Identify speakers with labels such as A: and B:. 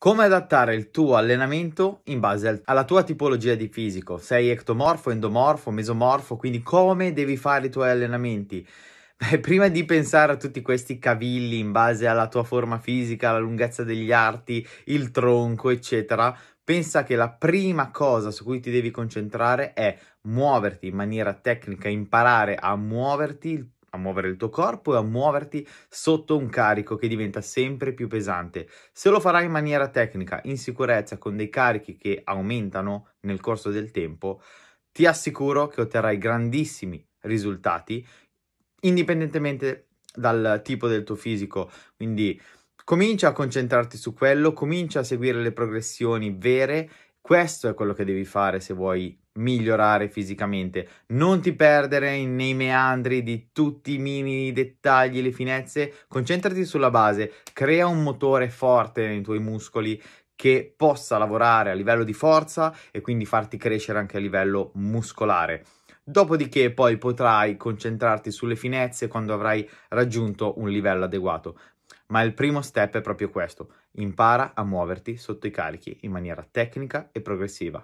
A: Come adattare il tuo allenamento in base al, alla tua tipologia di fisico? Sei ectomorfo, endomorfo, mesomorfo, quindi come devi fare i tuoi allenamenti? Beh, prima di pensare a tutti questi cavilli in base alla tua forma fisica, alla lunghezza degli arti, il tronco, eccetera, pensa che la prima cosa su cui ti devi concentrare è muoverti in maniera tecnica, imparare a muoverti il a muovere il tuo corpo e a muoverti sotto un carico che diventa sempre più pesante. Se lo farai in maniera tecnica, in sicurezza, con dei carichi che aumentano nel corso del tempo, ti assicuro che otterrai grandissimi risultati indipendentemente dal tipo del tuo fisico. Quindi comincia a concentrarti su quello, comincia a seguire le progressioni vere questo è quello che devi fare se vuoi migliorare fisicamente. Non ti perdere nei meandri di tutti i mini dettagli, le finezze. Concentrati sulla base, crea un motore forte nei tuoi muscoli che possa lavorare a livello di forza e quindi farti crescere anche a livello muscolare. Dopodiché poi potrai concentrarti sulle finezze quando avrai raggiunto un livello adeguato, ma il primo step è proprio questo, impara a muoverti sotto i carichi in maniera tecnica e progressiva.